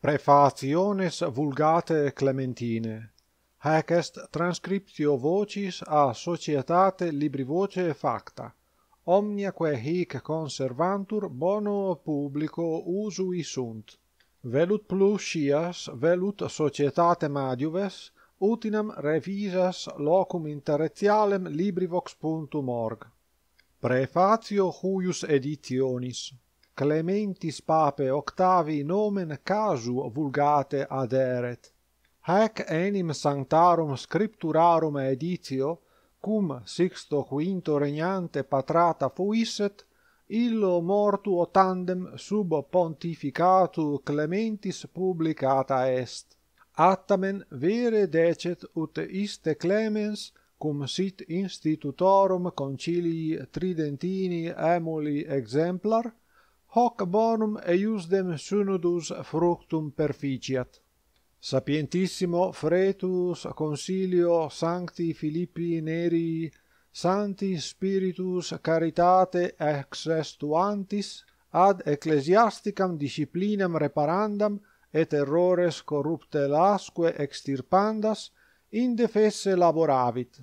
Prefaciones vulgate Clementine. Hac est transcriptio vocis a Societate LibriVoce Facta. Omnia quae hic conservantur bono publico usui sunt. Velut plus velut Societate Maduves, utinam revisas locum interetialem LibriVox.org. Prefacio huius editionis clementis pape octavi nomen casu vulgate aderet. Haec enim sanctarum scripturarum editio, cum sexto quinto regnante patrata fuisset, illo mortuo tandem sub pontificatu clementis publicata est. Attamen vere decet ut iste clemens, cum sit institutorum concilii tridentini emuli exemplar, hoc bonum eiusdem synodus fructum perficiat. Sapientissimo fretus consilio sancti Filippi neri, sancti spiritus caritate ex estuantis, ad ecclesiasticam disciplinam reparandam et errores corrupte lasque extirpandas, indefesse laboravit,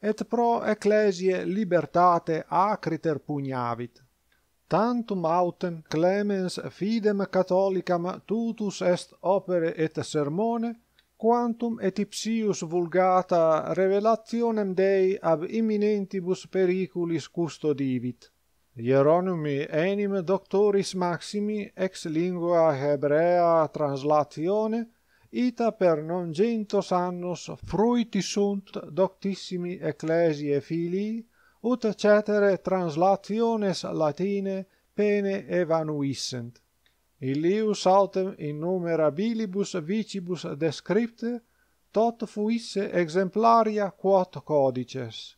et pro ecclesie libertate acriter pugnavit tantum autem clemens fidem catholicam tutus est opere et sermone quantum et ipsius vulgata revelationem dei ab imminentibus periculis custodivit Hieronymi enim doctoris maximi ex lingua hebraea translatione ita per non gentos annos fruiti sunt doctissimi ecclesiae filii ut cetera translationes latine pene evanuissent illius autem innumerabilibus vicibus descripte tot fuisse exemplaria quot codices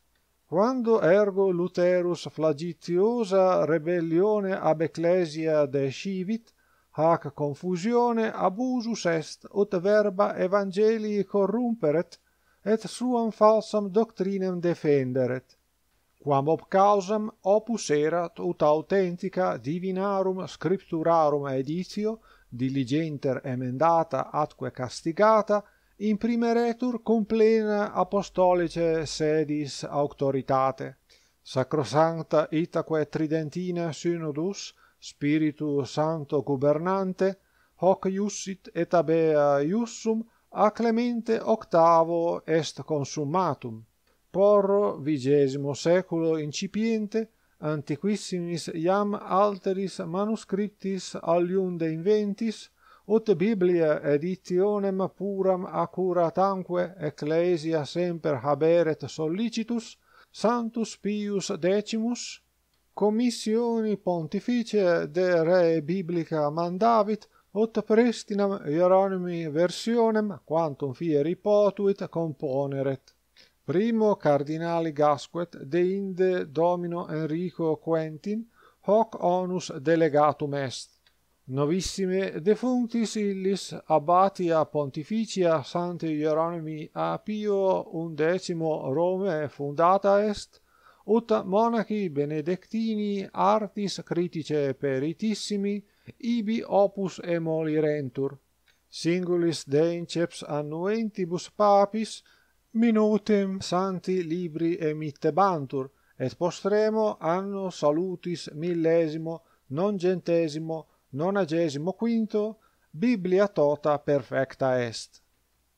quando ergo luterus flagitiosa rebellione ab ecclesia decivit hac confusione abusus est ut verba evangelii corrumperet et suam falsam doctrinam defenderet quam ob causam opus erat ut autentica divinarum scripturarum editio diligenter emendata atque castigata in cum plena apostolice sedis auctoritate sacrosanta itaque tridentina synodus spiritu santo gubernante hoc iussit et abea iussum a clemente octavo est consummatum porro vigesimo seculo incipiente antiquissimis iam alteris manuscriptis alium de inventis ut biblia editionem puram accuratanque ecclesia semper haberet sollicitus santus pius decimus commissioni pontifice de re biblica mandavit ut prestinam ieronimi versionem quantum fieri potuit componeret Primo cardinali Gasquet deinde domino Enrico Quentin hoc onus delegatum est. Novissime defunctis illis abbatia pontificia sante Hieronymi a Pio undecimo Rome fundata est, ut monachi benedictini artis critice peritissimi ibi opus emolirentur. Singulis deinceps annuentibus papis minutem santi libri emittebantur et postremo anno salutis millesimo non gentesimo non agesimo quinto biblia tota perfecta est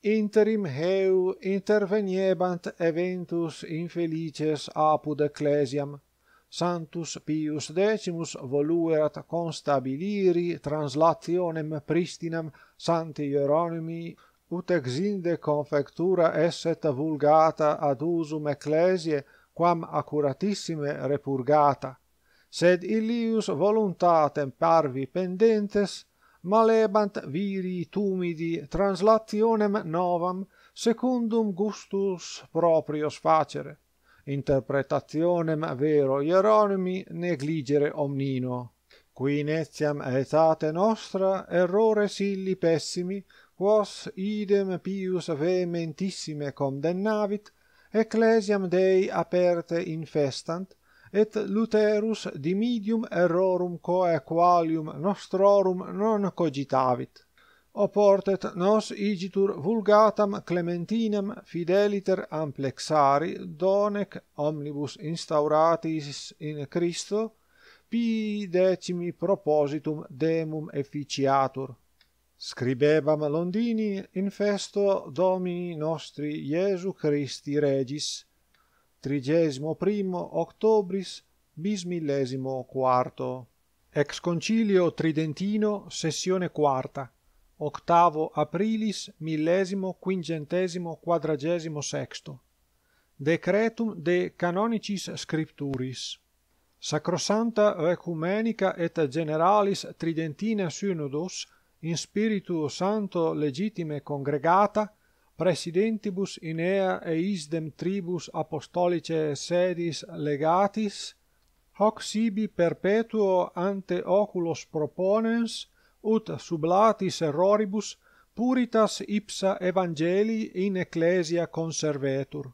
interim heu interveniebant eventus infelices apud ecclesiam santus pius decimus voluerat constabiliri translationem pristinam santi ieronimi ut exinde confectura esset vulgata ad usum ecclesiae quam accuratissime repurgata sed illius voluntatem parvi pendentes malebant viri tumidi translationem novam secundum gustus proprios facere interpretationem vero Hieronymi negligere omnino qui etiam aetate nostra errore silli pessimi quos idem pius vehementissime condemnavit ecclesiam dei aperte infestant et luterus dimidium errorum coequalium nostrorum non cogitavit oportet nos igitur vulgatam clementinam fideliter amplexari donec omnibus instauratis in Christo pi decimi propositum demum efficiatur Scribebam Londini in festo Domini nostri Iesu Christi Regis, trigesimo primo octobris bis millesimo quarto. Ex concilio tridentino, sessione quarta, octavo aprilis millesimo quingentesimo quadragesimo sexto. Decretum de canonicis scripturis. Sacrosanta ecumenica et generalis tridentina synodus, in spiritu santo legitime congregata presidentibus in ea e isdem tribus apostolice sedis legatis hoc sibi perpetuo ante oculos proponens ut sublatis erroribus puritas ipsa evangelii in ecclesia conservetur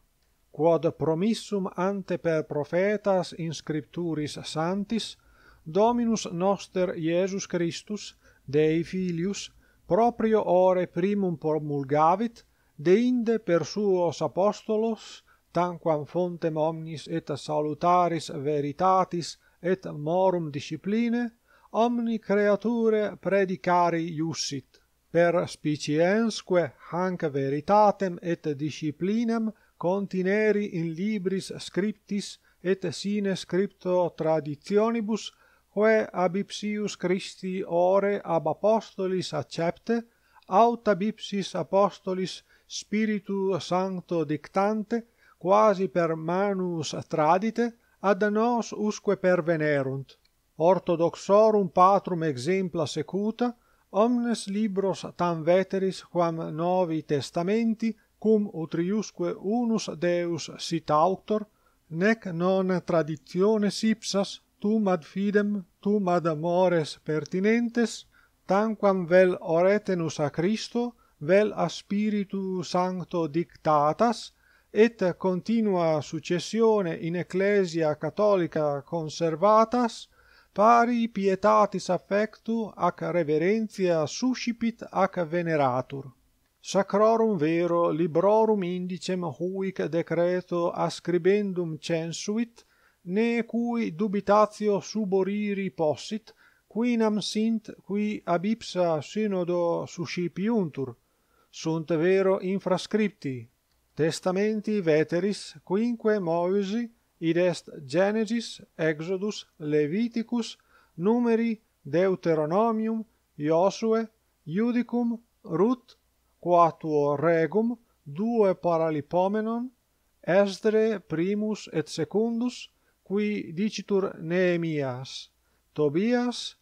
quod promissum ante per prophetas in scripturis santis, dominus noster iesus christus Dei filius, proprio ore primum promulgavit, deinde per suos apostolos, tanquam fontem omnis et salutaris veritatis et morum discipline, omni creature predicari iussit, per speciensque hanc veritatem et disciplinem contineri in libris scriptis et sine scripto traditionibus, quae ab ipsius Christi ore ab apostolis accepte, aut ab ipsis apostolis spiritu sancto dictante, quasi per manus tradite, ad nos usque pervenerunt. Orthodoxorum patrum exempla secuta, omnes libros tam veteris quam novi testamenti, cum utriusque unus Deus sit auctor, nec non traditiones ipsas, tum ad fidem, tum ad amores pertinentes, tanquam vel oretenus a Christo, vel a Spiritu Sancto dictatas, et continua successione in Ecclesia Catholica conservatas, pari pietatis affectu ac reverentia suscipit ac veneratur. Sacrorum vero librorum indicem huic decreto ascribendum censuit, ne cui dubitatio suboriri possit, quinam sint qui ab ipsa synodo suscipiuntur, sunt vero infrascripti, testamenti veteris quinque moesi, id est Genesis, Exodus, Leviticus, numeri Deuteronomium, Iosue, Iudicum, Rut, quatuo regum, due paralipomenon, Esdre primus et secundus, qui dicitur Neemias, Tobias,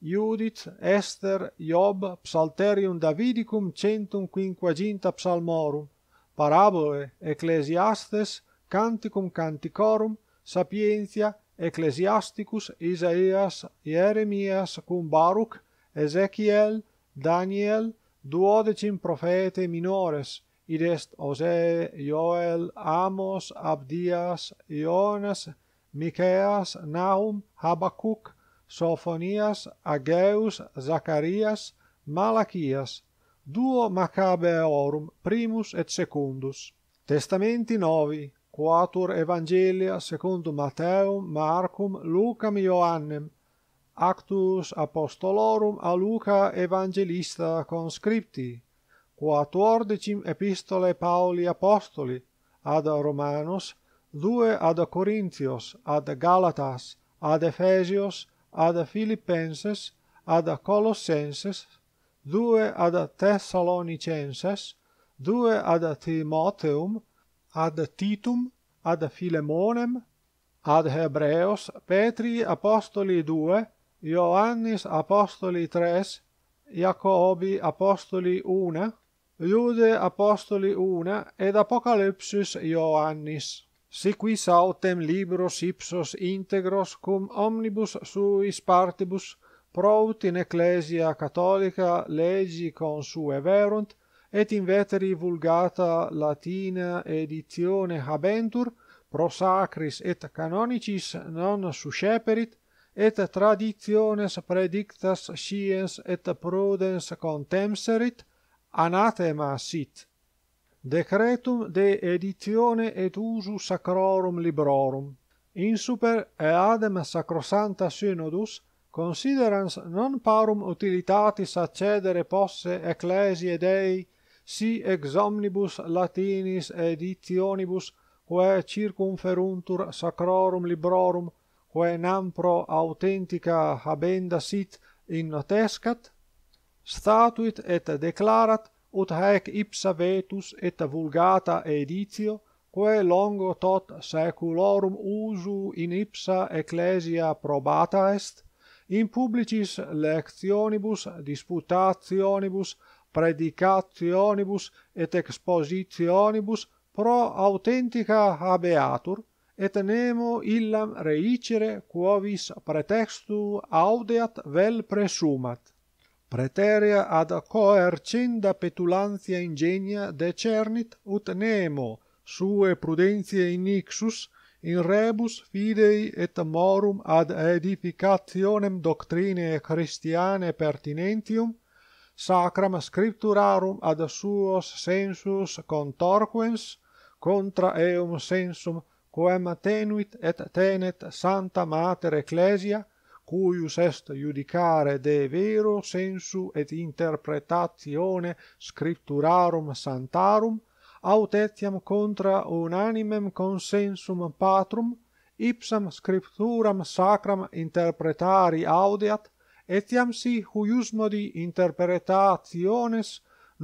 Judith Ester, Job, Psalterium Davidicum centum quinquaginta psalmorum, parabole, Ecclesiastes, Canticum Canticorum, Sapientia, Ecclesiasticus, Isaías, Jeremias, cum Baruch Ezechiel, Daniel, duodecim profete minores, id est Osee, Joel, Amos, Abdias, Ionas, Micaeas, Naum, Habacuc, Sophonias, Ageus, Zacharias, Malachias, duo Maccabeorum, primus et secundus. Testamenti novi, quatur Evangelia, secundum Mateum, Marcum, Lucam, Ioannem, actus apostolorum a Luca evangelista conscripti, quatuordicim epistole Pauli apostoli, ad Romanos, due ad Corinthios, ad Galatas, ad Ephesios, ad Philippenses, ad Colossenses, due ad Thessalonicenses, due ad Timoteum, ad Titum, ad Philemonem, ad Hebreos, Petri Apostoli due, Ioannis Apostoli tres, Jacobi Apostoli una, Jude Apostoli una, ed Apocalypsis Ioannis. Si qui sautem libros ipsos integros cum omnibus suis partibus prout in ecclesia catholica legi verunt, et in veteri vulgata latina editione habentur pro sacris et canonicis non susceperit et traditiones predictas sciens et prudens contemserit anathema sit Decretum de editione et usu sacrorum librorum. In super e adem sacrosanta synodus considerans non parum utilitatis accedere posse ecclesiae Dei si ex omnibus latinis editionibus quae circumferuntur sacrorum librorum quae nam pro authentica habenda sit in notescat statuit et declarat ut haec ipsa vetus et vulgata editio, quae longo tot saeculorum usu in ipsa ecclesia probata est, in publicis lectionibus, disputationibus, predicationibus et expositionibus pro authentica habeatur, et nemo illam reicere quovis pretextu audeat vel presumat praeterea ad coercenda petulantia ingenia decernit ut nemo suae prudentiae inixus in rebus fidei et morum ad edificationem doctrinae christiane pertinentium sacram scripturarum ad suos sensus contorquens contra eum sensum quem tenuit et tenet santa mater ecclesia cuius est judicare de vero sensu et interpretatione scripturarum santarum, aut etiam contra unanimem consensum patrum, ipsam scripturam sacram interpretari audiat, etiam si huiusmodi interpretationes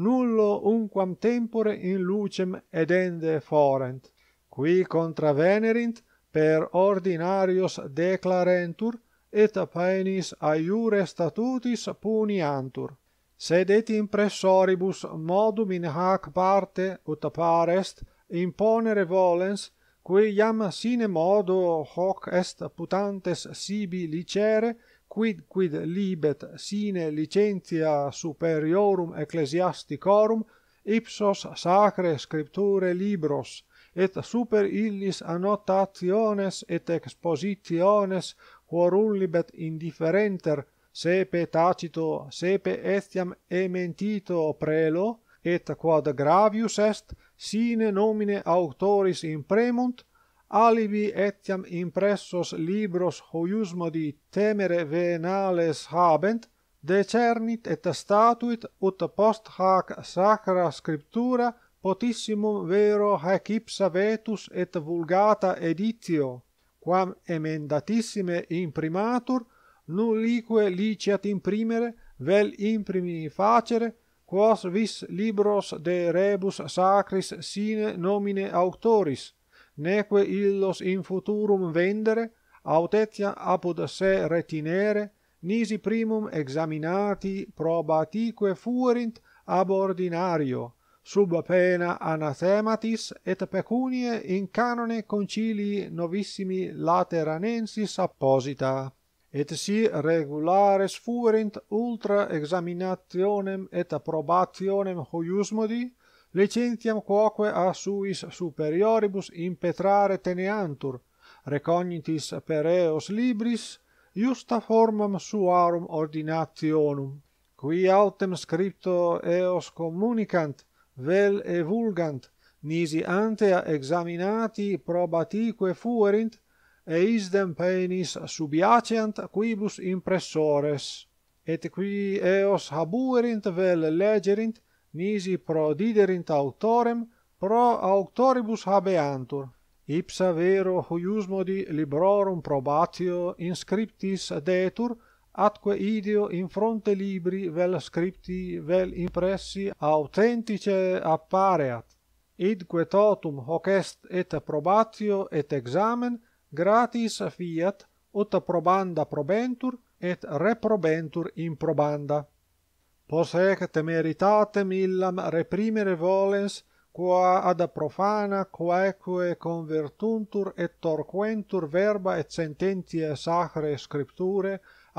nullo unquam tempore in lucem edende forent. Qui contravenerint, per ordinarios declarentur, et apaenis aiure statutis puniantur. Sed et impressoribus modum in hac parte, ut aparest, imponere volens, quae iam sine modo hoc est putantes sibi licere, quid quid libet sine licentia superiorum ecclesiasticorum, ipsos sacre scripture libros, et super illis annotationes et expositiones libet indifferenter sepe tacito sepe etiam ementito prelo et quod gravius est sine nomine auctoris impremunt alibi etiam impressos libros hoiusmodi temere venales habent decernit et statuit ut post hac sacra scriptura potissimum vero hac ipsa vetus et vulgata editio quam emendatissime imprimatur nullique liciat imprimere vel imprimi facere quos vis libros de rebus sacris sine nomine auctoris neque illos in futurum vendere aut etiam apud se retinere nisi primum examinati probatique fuerint ab ordinario sub pena anathematis et pecunie in canone concilii novissimi lateranensis apposita et si regulares fuerint ultra examinationem et approbationem hoiusmodi licentiam quoque a suis superioribus impetrare teneantur recognitis per eos libris iusta formam suarum ordinationum qui autem scripto eos communicant vel e vulgant nisi ante examinati probatique fuerint eisdem penis subiacent quibus impressores et qui eos habuerint vel legerint nisi prodiderint autorem pro auctoribus habeantur ipsa vero huius modi librorum probatio inscriptis detur atque ideo in fronte libri vel scripti vel impressi autentice appareat idque totum hoc est et probatio et examen gratis fiat ut probanda probentur et reprobentur in probanda pos haec temeritatem illam reprimere volens qua ad profana quaeque convertuntur et torquentur verba et sententiae sacrae scripturae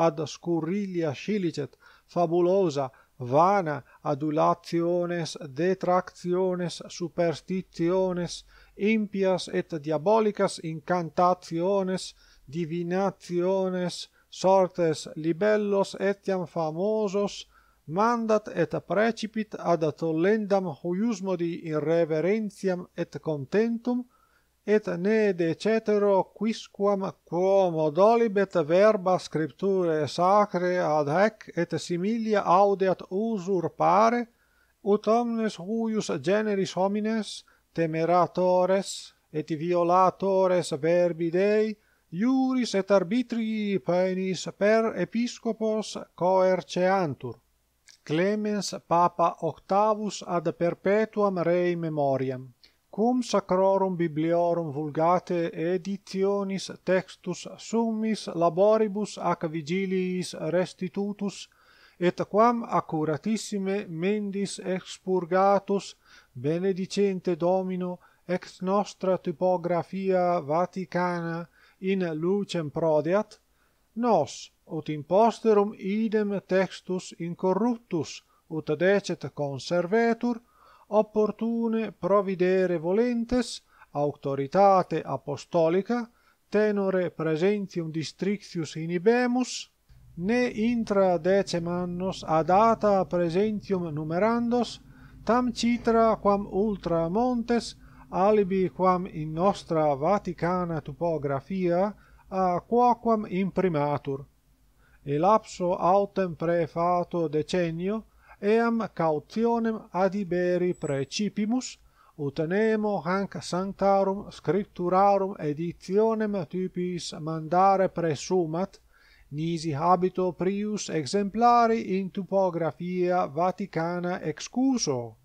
ad scurrilia scilicet fabulosa vana adulationes detractiones superstitiones impias et diabolicas incantationes divinationes sortes libellos etiam famosos mandat et precipit ad tollendam huius modi in reverentiam et contentum et ne de cetero quisquam quomo dolibet verba scripturae sacrae ad hac et similia audeat usurpare ut omnes huius generis homines temeratores et violatores verbi dei iuris et arbitrii paenis per episcopos coerceantur clemens papa octavus ad perpetuam rei memoriam cum sacrorum bibliorum vulgate editionis textus summis laboribus ac vigiliis restitutus, et quam accuratissime mendis expurgatus, benedicente Domino, ex nostra typografia Vaticana in lucem prodeat, nos, ut in posterum idem textus incorruptus, ut decet conservetur, opportune providere volentes auctoritate apostolica tenore presenti un districtius in ibemus ne intra decem annos adata presentium numerandos tam citra quam ultra montes alibi quam in nostra Vaticana topographia a quoquam imprimatur elapso autem prefato decenio eam cautionem adiberi precipimus, ut enemo hanc sanctarum scripturarum editionem typis mandare presumat, nisi habito prius exemplari in typographia vaticana excuso,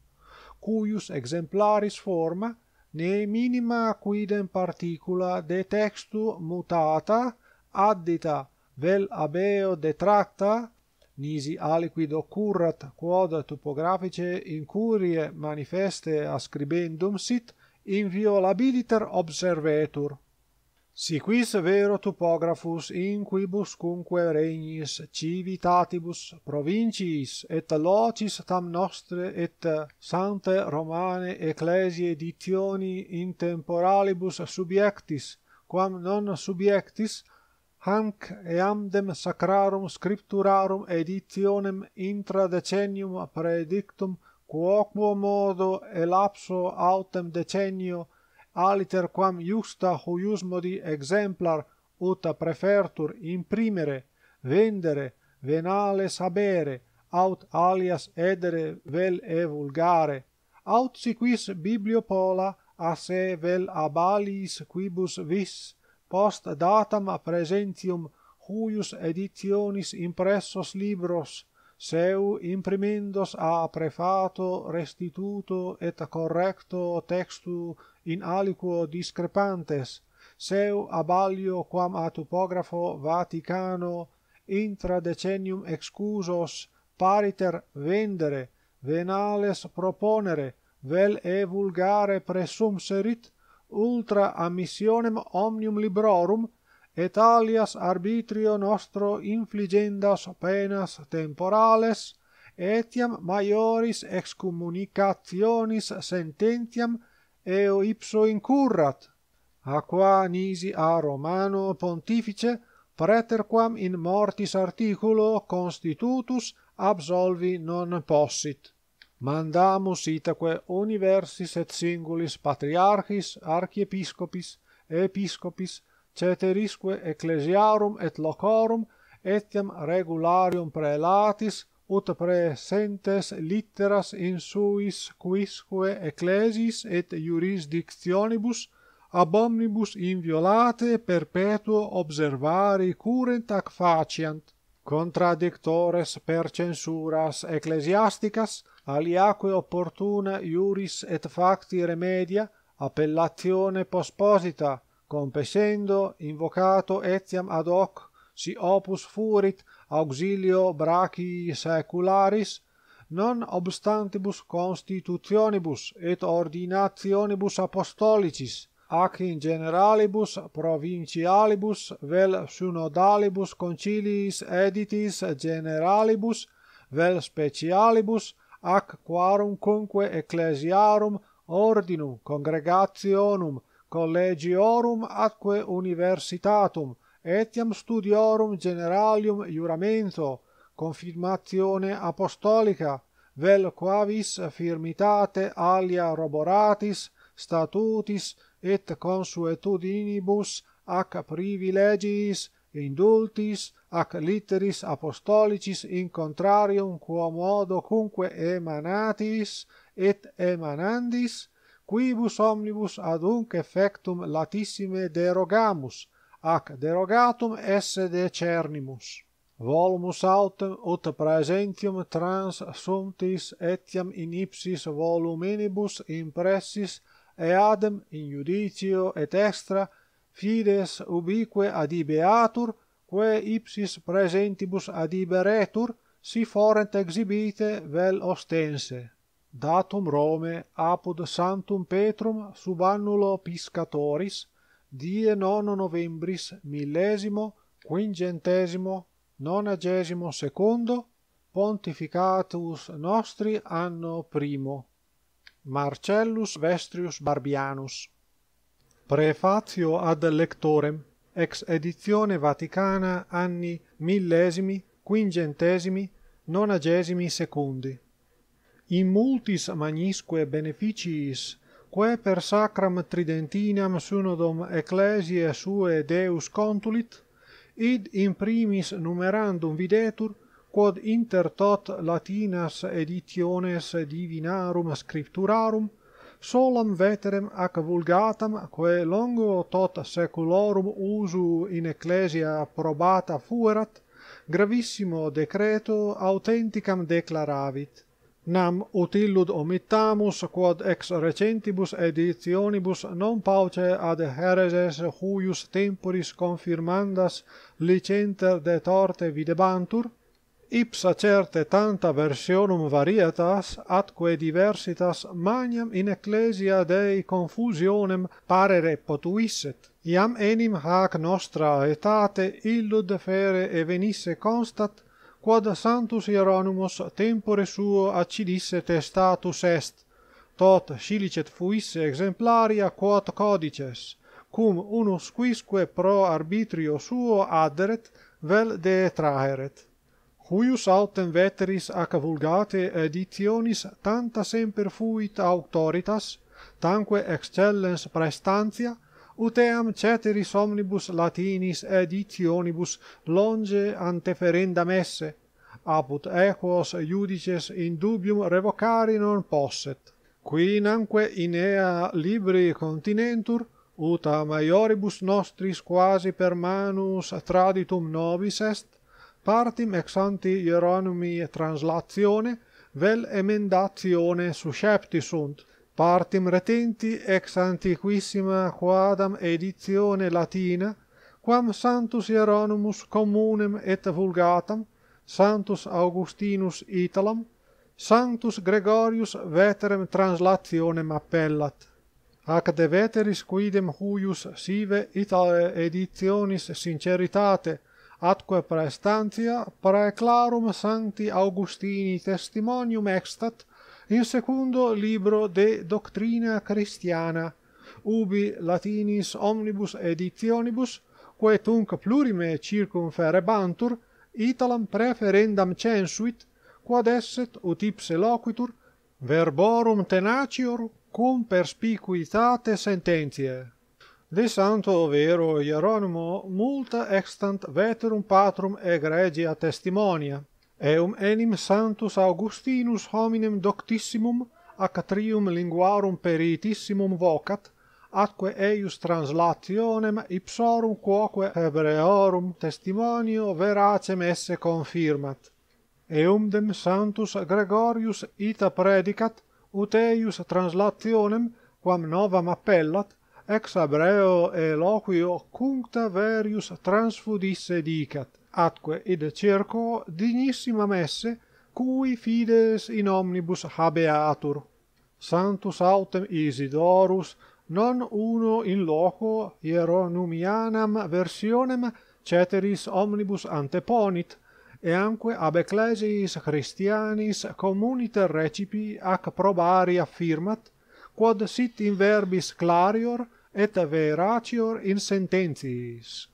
cuius exemplaris forma, ne minima quidem particula de textu mutata, addita vel abeo detracta, nisi aliquid occurrat quod topographice in curie manifeste ascribendum sit inviolabiliter observetur. Si quis vero topographus in quibus cumque regnis civitatibus provinciis et locis tam nostre et sante romane ecclesiae dictioni in temporalibus subiectis quam non subiectis hanc eam sacrarum scripturarum editionem intra decennium predictum quo modo elapso autem decennio aliter quam iusta huius modi exemplar uta prefertur imprimere vendere venale sabere aut alias edere vel e vulgare aut sic quis bibliopola a se vel abalis quibus vis post datam a presentium huius editionis impressos libros seu imprimendos a prefato restituto et correcto textu in aliquo discrepantes seu ab alio quam a topografo vaticano intra decennium excusos pariter vendere venales proponere vel e vulgare presumserit ultra ammissionem omnium librorum, et alias arbitrio nostro infligendas penas temporales, etiam maioris excommunicationis sententiam eo ipso incurrat, a qua nisi a Romano pontifice preterquam in mortis articulo constitutus absolvi non possit mandamus itaque universis et singulis patriarchis archiepiscopis episcopis ceterisque ecclesiarum et locorum etiam regularium prelatis ut presentes litteras in suis quisque ecclesis et jurisdictionibus ab omnibus inviolate perpetuo observari curent ac faciant contradictores per censuras ecclesiasticas aliaque opportuna iuris et facti remedia appellatione posposita compesendo invocato etiam ad hoc si opus furit auxilio brachi secularis non obstantibus constitutionibus et ordinationibus apostolicis ac in generalibus provincialibus vel synodalibus conciliis editis generalibus vel specialibus ac quorum conque ecclesiarum ordinum congregationum collegiorum atque universitatum etiam studiorum generalium juramento confirmatione apostolica vel quavis firmitate alia roboratis statutis et consuetudinibus ac privilegiis indultis ac litteris apostolicis in contrarium quo modo cumque emanatis et emanandis quibus omnibus ad effectum latissime derogamus ac derogatum esse decernimus volumus autem ut praesentium trans sumtis etiam in ipsis voluminibus impressis eadem in judicio et extra fides ubique adibeatur, beatur quae ipsis presentibus ad iberetur si forent exhibite vel ostense datum rome apud santum petrum sub annulo piscatoris die nono novembris millesimo quingentesimo nonagesimo secundo pontificatus nostri anno primo marcellus vestrius barbianus prefatio ad lectorem ex edizione Vaticana anni millesimi, quingentesimi, nonagesimi secundi. In multis magnisque beneficiis, quae per sacram tridentinam sunodom ecclesiae suae deus contulit, id in primis numerandum videtur, quod inter tot latinas editiones divinarum scripturarum, solam veterem ac vulgatam quae longo tot saeculorum usu in ecclesia probata fuerat gravissimo decreto authenticam declaravit nam ut illud omittamus quod ex recentibus editionibus non pauce ad hereses huius temporis confirmandas licenter de torte videbantur ipsa certe tanta versionum varietas atque diversitas magnam in ecclesia dei confusionem parere potuisset iam enim hac nostra aetate illud fere e venisse constat quod santus hieronymus tempore suo accidisse testatus est tot scilicet fuisse exemplaria quod codices cum unus quisque pro arbitrio suo aderet vel de traeret huius autem veteris ac vulgate editionis tanta semper fuit auctoritas, tanque excellens prestantia, ut eam ceteris omnibus latinis editionibus longe anteferenda messe, aput equos judices in dubium revocari non posset. Qui nanque in ea libri continentur, ut a maioribus nostris quasi per manus traditum nobis est, partim ex ante Hieronymi translatione vel emendatione suscepti sunt partim retenti ex antiquissima quadam editione latina quam santus Hieronymus communem et vulgatam santus Augustinus Italam santus Gregorius veterem translationem appellat ac de veteris quidem huius sive italae editionis sinceritate atque praestantia praeclarum sancti Augustini testimonium extat in secundo libro de doctrina christiana ubi latinis omnibus editionibus quae tunc plurime circumferebantur italam preferendam censuit quod esset ut ipse loquitur verborum tenacior cum perspicuitate sententiae. De santo vero Hieronymo multa extant veterum patrum egregia testimonia, eum enim santus Augustinus hominem doctissimum ac trium linguarum peritissimum vocat, atque eius translationem ipsorum quoque Hebraeorum testimonio veracem esse confirmat. Eumdem santus Gregorius ita predicat, ut eius translationem, quam novam appellat, ex abreo eloquio cuncta verius transfudisse dicat, atque id circo dignissima messe, cui fides in omnibus habeatur. Santus autem Isidorus, non uno in loco hieronumianam versionem ceteris omnibus anteponit, eanque ab ecclesiis christianis communiter recipi ac probari affirmat, quod sit in verbis clarior et veracior in sententiis.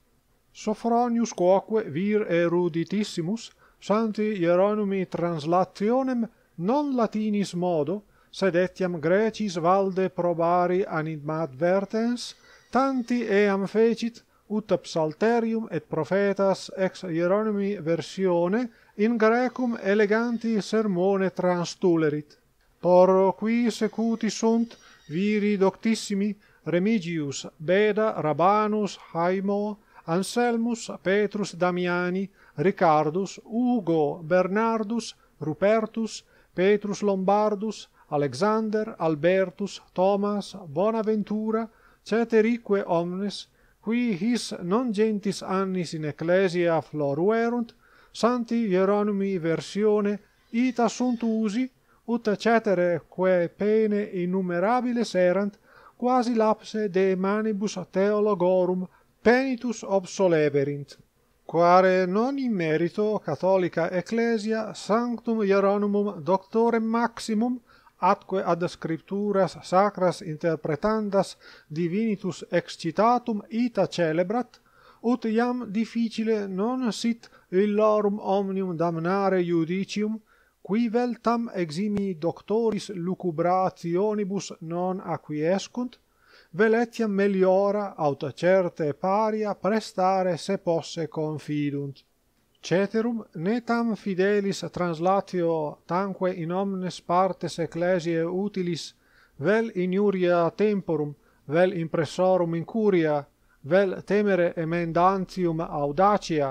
Sophronius quoque vir eruditissimus sancti Hieronymi translationem non latinis modo sed etiam grecis valde probari animadvertens tanti eam fecit ut psalterium et prophetas ex Hieronymi versione in grecum eleganti sermone transtulerit por qui secuti sunt viri doctissimi Remigius, Beda, Rabanus, Haimo, Anselmus, Petrus, Damiani, Ricardus, Ugo, Bernardus, Rupertus, Petrus Lombardus, Alexander, Albertus, Thomas, Bonaventura, ceterique omnes, qui his non gentis annis in ecclesia floruerunt, santi Hieronymi versione, ita sunt usi, ut cetera quae pene innumerabiles erant quasi lapse de manibus a theologorum penitus obsoleverint quare non in merito catholica ecclesia sanctum Hieronymum doctorem maximum atque ad scripturas sacras interpretandas divinitus excitatum ita celebrat ut iam difficile non sit illorum omnium damnare judicium qui veltam eximi doctoris lucubrationibus non acquiescunt vel etiam meliora aut certe paria prestare se posse confidunt ceterum ne tam fidelis translatio tanque in omnes partes ecclesiae utilis vel in iuria temporum vel impressorum in curia vel temere emendantium audacia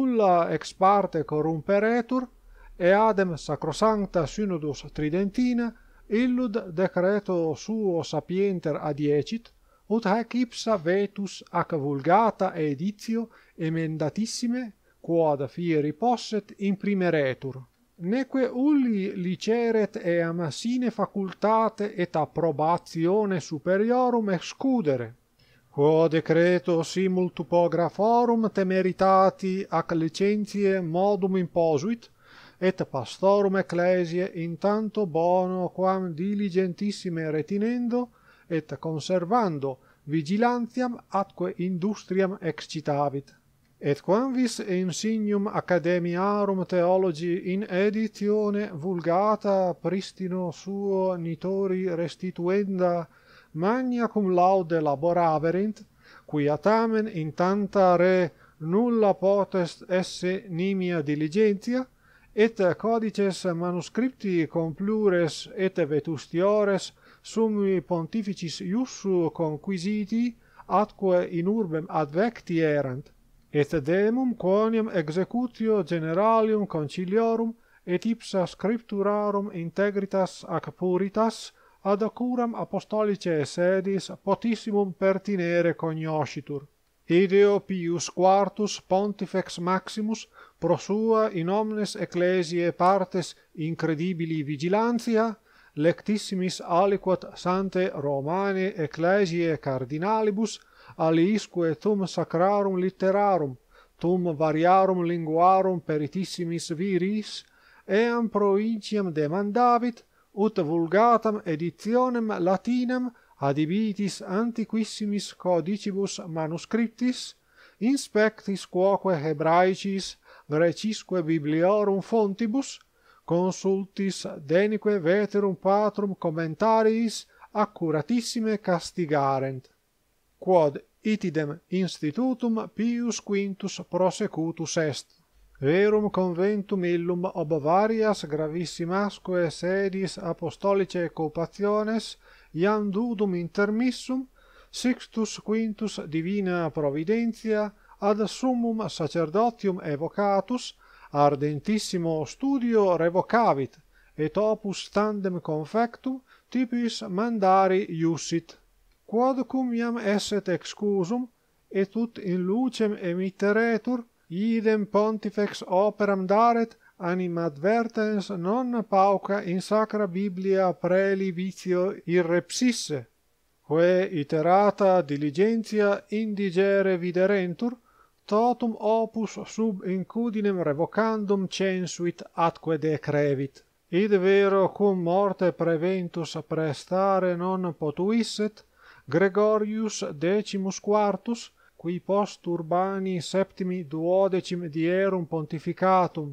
ulla ex parte corrumperetur eadem sacrosancta synodus tridentina illud decreto suo sapienter adiecit ut hac ipsa vetus ac vulgata editio emendatissime quod fieri posset imprimeretur neque ulli liceret eam sine facultate et approbatione superiorum excudere quo decreto simul tupographorum temeritati ac licentiae modum imposuit et pastorum ecclesiae intanto bono quam diligentissime retinendo et conservando vigilantiam atque industriam excitavit. Et quam vis insignum academiarum theologi in editione vulgata pristino suo nitori restituenda magna cum laude laboraverint, quia tamen in tanta re nulla potest esse nimia diligentia, et codices manuscripti cum plures et vetustiores summi pontificis iussu conquisiti atque in urbem advecti erant et demum quoniam executio generalium conciliorum et ipsa scripturarum integritas ac puritas ad curam apostolice sedis potissimum pertinere cognoscitur. Ideo Pius Quartus Pontifex Maximus pro sua in omnes ecclesiae partes incredibili vigilantia lectissimis aliquot sante romane ecclesiae cardinalibus aliisque tum sacrarum litterarum tum variarum linguarum peritissimis viris eam provinciam demandavit ut vulgatam editionem latinam adibitis antiquissimis codicibus manuscriptis inspectis quoque hebraicis recisque bibliorum fontibus, consultis denique veterum patrum commentariis accuratissime castigarent. Quod itidem institutum pius quintus prosecutus est. Verum conventum illum ob varias gravissimasque sedis apostolice copationes iam dudum intermissum, sextus quintus divina providentia, ad summum sacerdotium evocatus ardentissimo studio revocavit et opus tandem confectum typis mandari iussit quod cum iam esset excusum et ut in lucem emitteretur idem pontifex operam daret animadvertens non pauca in sacra biblia preli vicio irrepsisse quae iterata diligentia indigere viderentur totum opus sub incudinem revocandum censuit atque decrevit. Id vero cum morte preventus prestare non potuisset, Gregorius decimus quartus, qui post urbani septimi duodecim dierum pontificatum,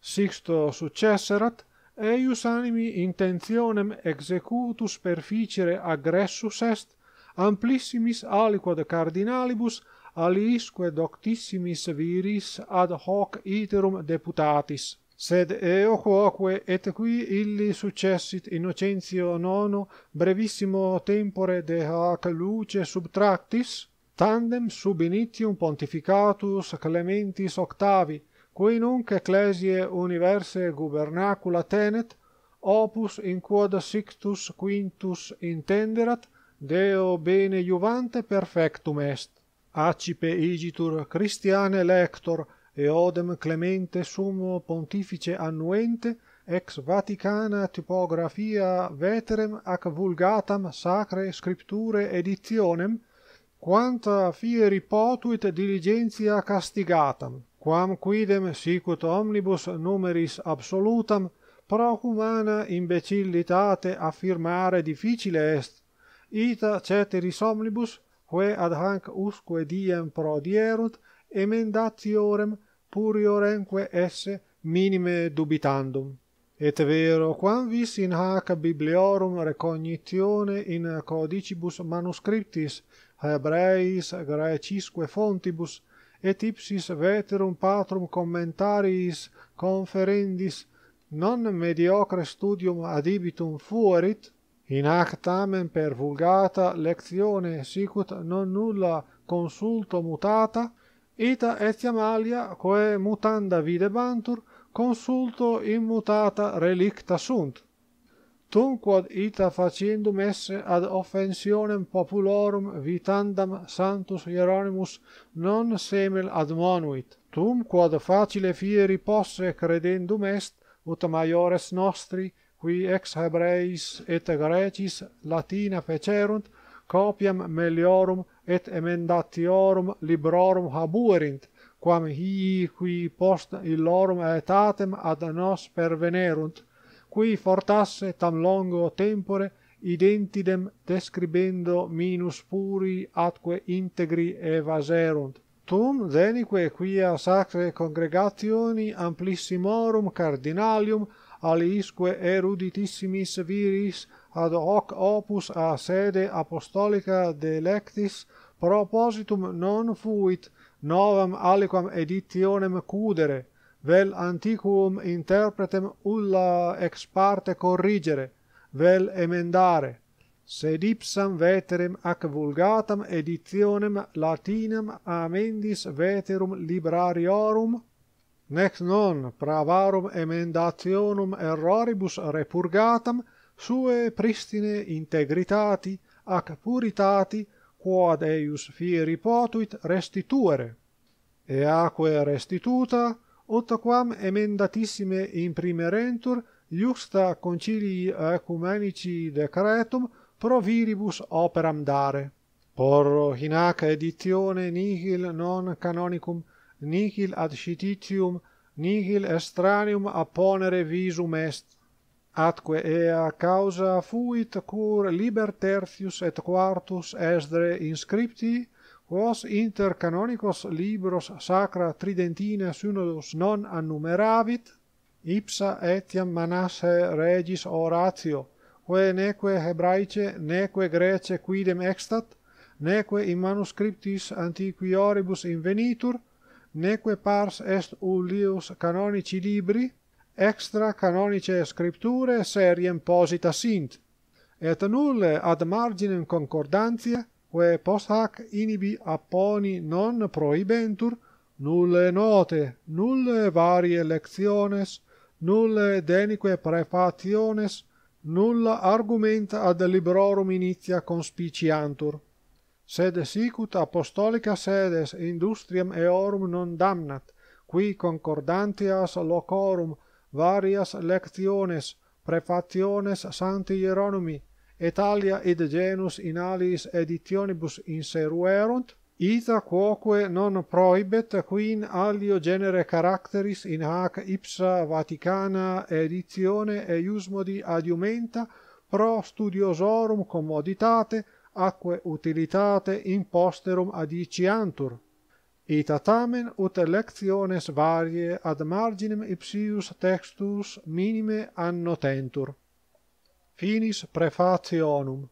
sixto successerat, eius animi intentionem executus perficere aggressus est, amplissimis aliquod cardinalibus, aliisque doctissimis viris ad hoc iterum deputatis sed eo quoque et qui illi successit innocentio nono brevissimo tempore de hac luce subtractis tandem sub initium pontificatus clementis octavi cui nunc ecclesiae universae gubernacula tenet opus in quod sictus quintus intenderat deo bene iuvante perfectum est accipe igitur Christiane lector eodem clemente sumo pontifice annuente ex Vaticana typographia veterem ac vulgatam sacre scripture editionem quanta fieri potuit diligentia castigatam quam quidem sicut omnibus numeris absolutam pro humana imbecillitate affirmare difficile est ita ceteris omnibus quae ad hanc usque diem prodierunt emendatiorem puriorenque esse minime dubitandum et vero quam vis in hac bibliorum recognitione in codicibus manuscriptis hebraeis graecisque fontibus et ipsis veterum patrum commentariis conferendis non mediocre studium adibitum fuerit In hac per vulgata lectione sicut non nulla consulto mutata, ita etiam alia, quae mutanda videbantur, consulto immutata relicta sunt. Tum quod ita facendum esse ad offensionem populorum vitandam Sanctus Hieronymus non semel admonuit, tum quod facile fieri posse credendum est, ut maiores nostri, qui ex hebraeis et graecis latina fecerunt copiam meliorum et emendatiorum librorum habuerint quam hii qui post illorum aetatem ad nos pervenerunt qui fortasse tam longo tempore identidem describendo minus puri atque integri evaserunt tum denique quia sacre congregationi amplissimorum cardinalium aliisque eruditissimis viris ad hoc opus a sede apostolica delectis propositum non fuit novam aliquam editionem cudere vel antiquum interpretem ulla ex parte corrigere vel emendare Sed ipsam veterem ac vulgatam editionem latinam amendis veterum librariorum nec non pravarum emendationum erroribus repurgatam sue pristine integritati ac puritati quod eius fieri potuit restituere. E aque restituta, otquam emendatissime imprimerentur iusta concilii ecumenici decretum pro viribus operam dare. Porro hinaca editione nihil non canonicum nihil ad scititium nihil estranium apponere visum est atque ea causa fuit cur liber tertius et quartus esdre inscripti quos inter canonicos libros sacra tridentina synodus non annumeravit ipsa etiam manasse regis oratio quae neque hebraice neque grece quidem extat neque in manuscriptis antiquioribus invenitur neque pars est ullius canonici libri extra canonice scripture seriem posita sint et nulle ad marginem concordantia quae post hac inibi apponi non prohibentur nulle note nulle varie lectiones nulle denique prefationes nulla argumenta ad librorum initia conspiciantur sed sicut apostolica sedes industriam eorum non damnat, qui concordantias locorum varias lectiones, prefationes santi Jeronumi, et alia id genus in alis editionibus inseruerunt, ita quoque non proibet quin alio genere caracteris in hac ipsa vaticana editione eius modi adiumenta pro studiosorum commoditate, aquae utilitate in posterum adiciantur et tamen ut lectiones varie ad marginem ipsius textus minime annotentur finis prefacionum